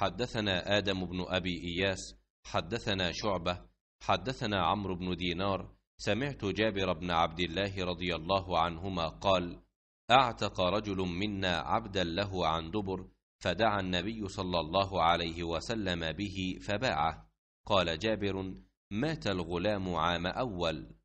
حدثنا آدم بن أبي إياس حدثنا شعبة حدثنا عمرو بن دينار سمعت جابر بن عبد الله رضي الله عنهما قال اعتق رجل منا عبدا له عن دبر فدعا النبي صلى الله عليه وسلم به فباعه قال جابر مات الغلام عام أول